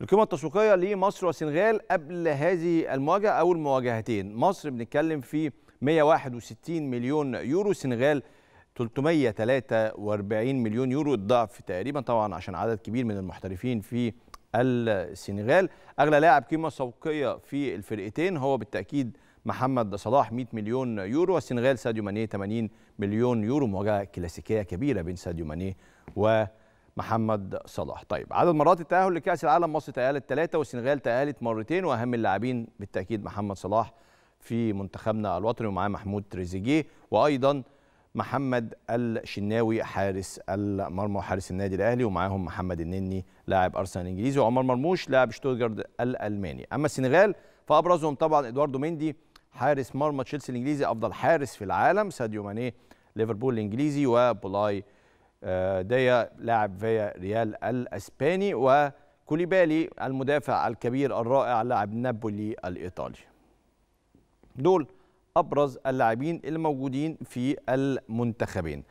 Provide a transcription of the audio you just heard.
القيمة التسويقية لمصر والسنغال قبل هذه المواجهة أو المواجهتين مصر بنتكلم في 161 مليون يورو سنغال 343 مليون يورو الضعف تقريبا طبعا عشان عدد كبير من المحترفين في السنغال أغلى لاعب قيمة سوقية في الفرقتين هو بالتأكيد محمد صلاح 100 مليون يورو والسنغال ساديو ماني 80 مليون يورو مواجهة كلاسيكية كبيرة بين ساديو ماني و محمد صلاح طيب عدد مرات التأهل لكأس العالم مصر تأهلت ثلاثة والسنغال تأهلت مرتين وأهم اللاعبين بالتأكيد محمد صلاح في منتخبنا الوطني ومعاه محمود تريزيجيه وأيضا محمد الشناوي حارس المرمى وحارس النادي الاهلي ومعاهم محمد النني لاعب ارسنال الانجليزي وعمر مرموش لاعب شتوتجارد الالماني اما السنغال فابرزهم طبعا ادواردو مندي حارس مرمى تشيلسي الانجليزي افضل حارس في العالم ساديو ماني ليفربول الانجليزي وبولاي آه، ديا لاعب فيا ريال الاسباني وكوليبالي المدافع الكبير الرائع لاعب نابولي الايطالي دول ابرز اللاعبين الموجودين في المنتخبين